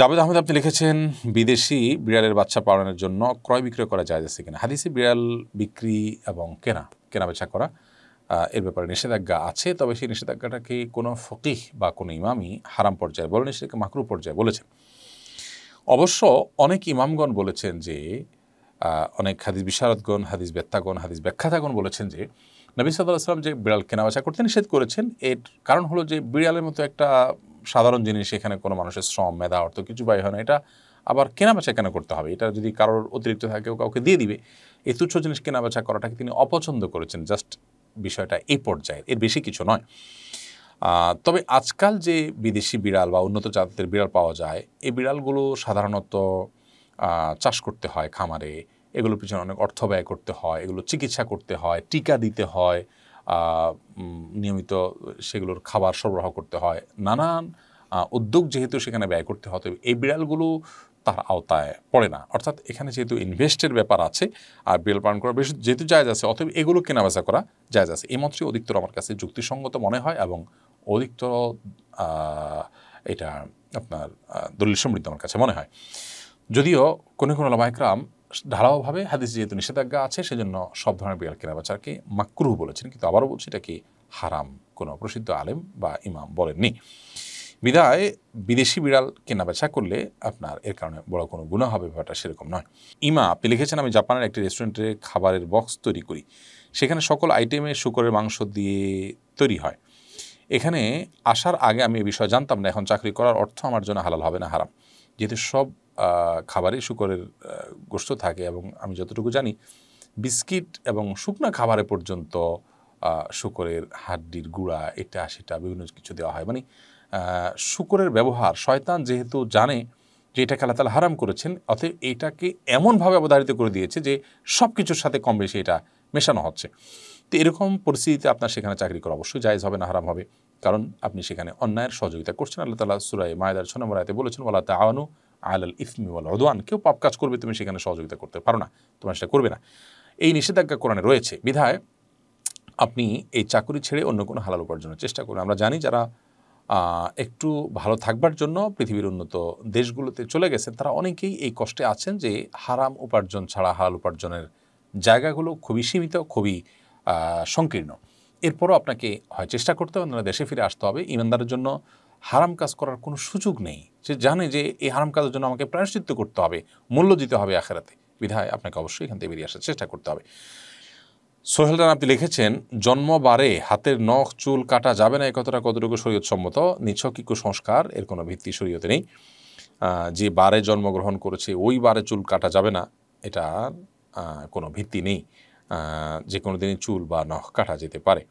জাবেদ আহমেদ আপনি লিখেছেন বিদেশি বিড়ালের বাচ্চা পালনের জন্য ক্রয় বিক্রয় করা যায় যাচ্ছে কিনা হাদিসে বিড়াল বিক্রি এবং কেনা কেনাবেচা করা এর ব্যাপারে নিষেধাজ্ঞা আছে তবে সেই নিষেধাজ্ঞাটাকে কোনো ফকিহ বা কোনো ইমামই হারাম পর্যায়ে বলেনি সেটাকে মাকরু পর্যায়ে বলেছেন অবশ্য অনেক ইমামগণ বলেছেন যে অনেক হাদিস বিশারদগণ হাদিস বেত্তাগণ হাদিস ব্যাখ্যাতাগণ বলেছেন যে নবী সাদা আসলাম যে বিড়াল কেনাবেচা করতে নিষেধ করেছেন এর কারণ হলো যে বিড়ালের মতো একটা সাধারণ জিনিস এখানে কোনো মানুষের শ্রম মেধা অর্থ কিছু ব্যয় হয় না এটা আবার কেনাবেচা কেন করতে হবে এটা যদি কারোর অতিরিক্ত থাকে ও কাউকে দিয়ে দিবে এই তুচ্ছ জিনিস কেনাবেচা করাটাকে তিনি অপছন্দ করেছেন জাস্ট বিষয়টা এই পর্যায়ে এর বেশি কিছু নয় তবে আজকাল যে বিদেশি বিড়াল বা উন্নত জাতের বিড়াল পাওয়া যায় এই বিড়ালগুলো সাধারণত চাষ করতে হয় খামারে এগুলোর পিছনে অনেক অর্থ ব্যয় করতে হয় এগুলো চিকিৎসা করতে হয় টিকা দিতে হয় নিয়মিত সেগুলোর খাবার সরবরাহ করতে হয় নানান উদ্যোগ যেহেতু সেখানে ব্যয় করতে হয় এই বিড়ালগুলো তার আওতায় পড়ে না অর্থাৎ এখানে যেহেতু ইনভেস্টের ব্যাপার আছে আর বিড়াল পালন করা বেশ যেহেতু জায়জ আছে অতএব এগুলো কেনাবেচা করা জায়জ আছে এই মন্ত্রী অধিকতর আমার কাছে যুক্তিসঙ্গত মনে হয় এবং অধিকতর এটা আপনার দলিল সমৃদ্ধ আমার কাছে মনে হয় যদিও কোনো কোনো লামাইকরাম ঢালাওভাবে হাদিস যেহেতু নিষেধাজ্ঞা আছে সেজন্য সব ধরনের বিড়াল কেনাবেচাকে মাকরুহ বলেছেন কিন্তু আবারও বলছি এটা কি হারাম কোনো প্রসিদ্ধ আলেম বা ইমাম বলেননি বিদায় বিদেশি বিড়াল কেনাবেচা করলে আপনার এর কারণে বড় কোনো গুণা হবে ব্যাপারটা সেরকম নয় ইমা আপনি লিখেছেন আমি জাপানের একটি রেস্টুরেন্টে খাবারের বক্স তৈরি করি সেখানে সকল আইটেমে শুকরের মাংস দিয়ে তৈরি হয় এখানে আসার আগে আমি এ বিষয়ে জানতাম না এখন চাকরি করার অর্থ আমার জন্য হালাল হবে না হারাম যেহেতু সব খাবারে শুকরের গোস্ত থাকে এবং আমি যতটুকু জানি বিস্কিট এবং শুকনা খাবারে পর্যন্ত শুকরের হাড্ডির গুঁড়া এটা সেটা বিভিন্ন কিছু দেওয়া হয় মানে শুকরের ব্যবহার শয়তান যেহেতু জানে যে এটাকে আল্লাহ তালা হারাম করেছেন অতএব এটাকে এমনভাবে অবধারিত করে দিয়েছে যে সব কিছুর সাথে কম বেশি এটা মেশানো হচ্ছে তো এরকম পরিস্থিতিতে আপনার সেখানে চাকরি করা অবশ্যই জায়জ হবে না হারাম হবে কারণ আপনি সেখানে অন্যায়ের সহযোগিতা করছেন আল্লাহ তালা সুরাই মায়দার ছ বলেছেন ওলা তা আওয়ানু আল ইফমি ওয়াল রদওয়ান কেউ পাপ কাজ করবে তুমি সেখানে সহযোগিতা করতে পারো না তোমার সেটা করবে না এই নিষেধাজ্ঞা কোরআনে রয়েছে বিধায় আপনি এই চাকরি ছেড়ে অন্য কোনো হালাল উপার্জনের চেষ্টা করুন আমরা জানি যারা একটু ভালো থাকবার জন্য পৃথিবীর উন্নত দেশগুলোতে চলে গেছেন তারা অনেকেই এই কষ্টে আছেন যে হারাম উপার্জন ছাড়া হালাল উপার্জনের জায়গাগুলো খুবই সীমিত খুবই সংকীর্ণ এরপরও আপনাকে হয় চেষ্টা করতে হবে না দেশে ফিরে আসতে হবে ইমানদারের জন্য হারাম কাজ করার কোনো সুযোগ নেই সে জানে যে এই হারাম কাজের জন্য আমাকে প্রায়শ্চিত্ত করতে হবে মূল্য দিতে হবে আখেরাতে বিধায় আপনাকে অবশ্যই এখান থেকে বেরিয়ে আসার চেষ্টা করতে হবে সোহেল রান আপনি লিখেছেন জন্মবারে হাতের নখ চুল কাটা যাবে না এ কথাটা কতটুকু সৈয়দসম্মত নিছক কুসংস্কার এর কোনো ভিত্তি শরীয়তে নেই যে বারে জন্মগ্রহণ করেছে ওই বারে চুল কাটা যাবে না এটা কোনো ভিত্তি নেই যে কোনো দিনই চুল বা নখ কাটা যেতে পারে